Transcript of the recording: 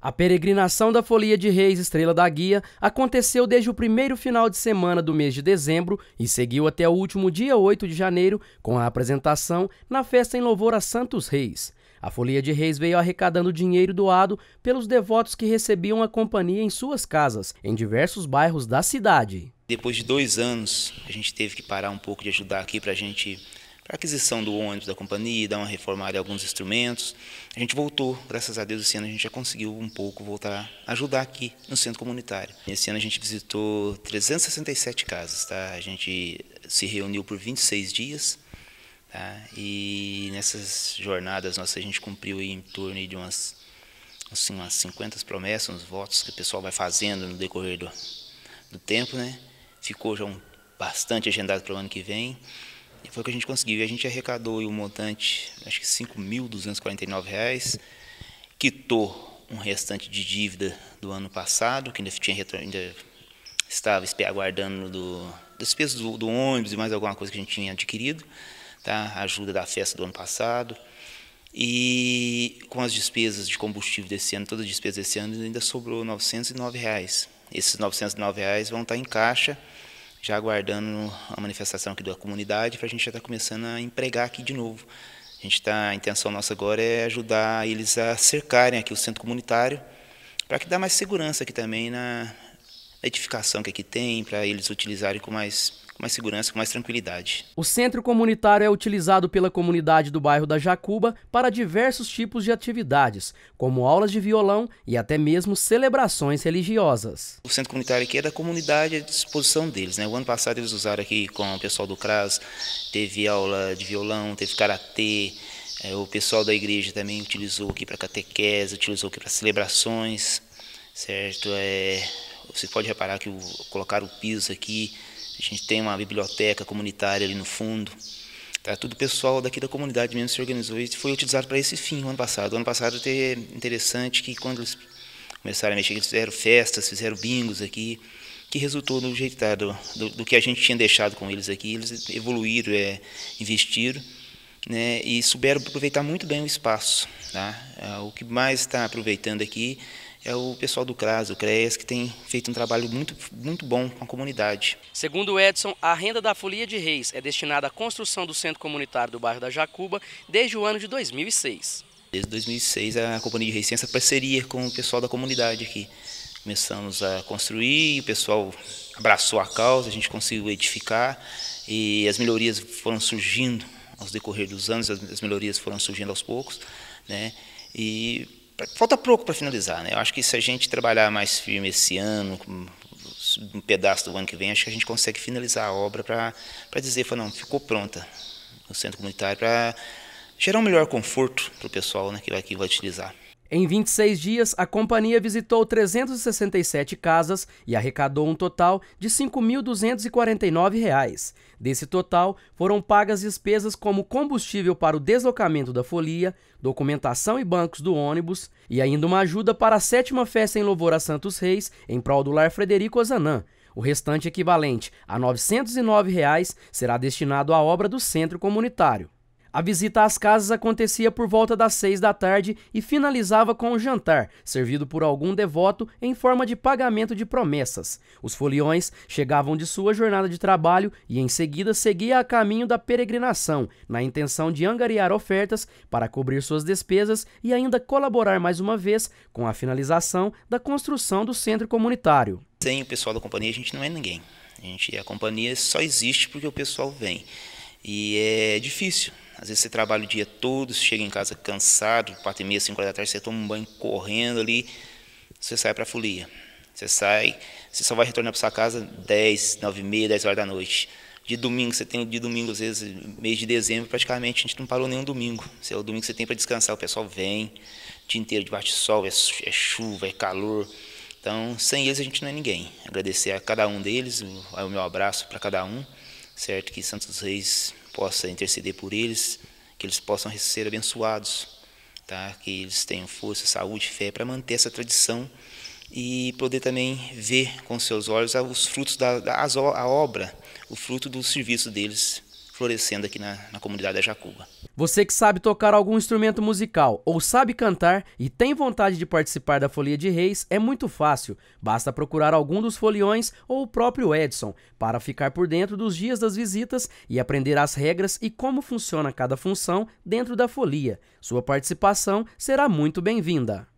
A peregrinação da Folia de Reis Estrela da Guia aconteceu desde o primeiro final de semana do mês de dezembro e seguiu até o último dia 8 de janeiro com a apresentação na festa em louvor a Santos Reis. A Folia de Reis veio arrecadando dinheiro doado pelos devotos que recebiam a companhia em suas casas, em diversos bairros da cidade. Depois de dois anos, a gente teve que parar um pouco de ajudar aqui para a gente a aquisição do ônibus da companhia, dar uma reformada em alguns instrumentos. A gente voltou, graças a Deus, esse ano a gente já conseguiu um pouco voltar a ajudar aqui no centro comunitário. Esse ano a gente visitou 367 casas, tá? A gente se reuniu por 26 dias. Tá? E nessas jornadas nossa a gente cumpriu em torno de umas, assim, umas 50 promessas, uns votos que o pessoal vai fazendo no decorrer do, do tempo, né? Ficou já um, bastante agendado para o ano que vem. E foi o que a gente conseguiu. E a gente arrecadou um montante, acho que R$ 5.249, quitou um restante de dívida do ano passado, que ainda, tinha, ainda estava aguardando do, despesas do, do, ônibus e mais alguma coisa que a gente tinha adquirido, tá? a ajuda da festa do ano passado. E com as despesas de combustível desse ano, todas as despesas desse ano, ainda sobrou R$ 909. Reais. Esses R$ 909 reais vão estar em caixa já aguardando a manifestação aqui da comunidade para a gente já estar tá começando a empregar aqui de novo. A gente tá, a intenção nossa agora é ajudar eles a cercarem aqui o centro comunitário para que dá mais segurança aqui também na, edificação que aqui tem, para eles utilizarem com mais, com mais segurança, com mais tranquilidade. O centro comunitário é utilizado pela comunidade do bairro da Jacuba para diversos tipos de atividades, como aulas de violão e até mesmo celebrações religiosas. O centro comunitário aqui é da comunidade à disposição deles. Né? O ano passado eles usaram aqui com o pessoal do CRAS, teve aula de violão, teve karatê, é, o pessoal da igreja também utilizou aqui para catequese, utilizou aqui para celebrações, certo? É, você pode reparar que colocar colocaram o piso aqui, a gente tem uma biblioteca comunitária ali no fundo. Tá tudo pessoal daqui da comunidade mesmo se organizou e foi utilizado para esse fim o ano passado. O ano passado é interessante que quando eles começaram a mexer, eles fizeram festas, fizeram bingos aqui, que resultou no jeito tá, do, do, do, que a gente tinha deixado com eles aqui. Eles evoluíram, é, investiram né, e souberam aproveitar muito bem o espaço. Tá? É, o que mais está aproveitando aqui é o pessoal do CRAS, o CREAS, que tem feito um trabalho muito, muito bom com a comunidade. Segundo Edson, a renda da Folia de Reis é destinada à construção do centro comunitário do bairro da Jacuba desde o ano de 2006. Desde 2006, a Companhia de Reis tem essa parceria com o pessoal da comunidade aqui. Começamos a construir, o pessoal abraçou a causa, a gente conseguiu edificar e as melhorias foram surgindo ao decorrer dos anos, as melhorias foram surgindo aos poucos, né? E falta pouco para finalizar, né? Eu acho que se a gente trabalhar mais firme esse ano, um pedaço do ano que vem, acho que a gente consegue finalizar a obra para dizer, falar, não, ficou pronta o centro comunitário para gerar um melhor conforto para o pessoal né, que vai, que vai utilizar. Em 26 dias, a companhia visitou 367 casas e arrecadou um total de R$ 5.249. Desse total, foram pagas despesas como combustível para o deslocamento da folia, documentação e bancos do ônibus e ainda uma ajuda para a sétima festa em louvor a Santos Reis, em prol do lar Frederico Ozanã. O restante equivalente a R$ 909 reais, será destinado à obra do centro comunitário. A visita às casas acontecia por volta das seis da tarde e finalizava com um jantar, servido por algum devoto em forma de pagamento de promessas. Os foliões chegavam de sua jornada de trabalho e em seguida seguia a caminho da peregrinação, na intenção de angariar ofertas para cobrir suas despesas e ainda colaborar mais uma vez com a finalização da construção do centro comunitário. Sem o pessoal da companhia a gente não é ninguém. A, gente, a companhia só existe porque o pessoal vem. E é difícil, às vezes você trabalha o dia todo, você chega em casa cansado, 4 e meia, 5 horas da tarde, você toma um banho correndo ali, você sai para a folia. Você sai, você só vai retornar para sua casa 10, 9 e meia, 10 horas da noite. De domingo, você tem de domingo, às vezes, mês de dezembro, praticamente a gente não parou nenhum domingo. Esse é o domingo que você tem para descansar, o pessoal vem, o dia inteiro debaixo de sol, é, é chuva, é calor. Então, sem eles a gente não é ninguém. Agradecer a cada um deles, o meu abraço para cada um, certo? Que Santos Reis possa interceder por eles, que eles possam ser abençoados, tá? que eles tenham força, saúde, fé para manter essa tradição e poder também ver com seus olhos os frutos da, da a obra, o fruto do serviço deles florescendo aqui na, na comunidade da Jacuba. Você que sabe tocar algum instrumento musical ou sabe cantar e tem vontade de participar da Folia de Reis, é muito fácil. Basta procurar algum dos foliões ou o próprio Edson para ficar por dentro dos dias das visitas e aprender as regras e como funciona cada função dentro da folia. Sua participação será muito bem-vinda.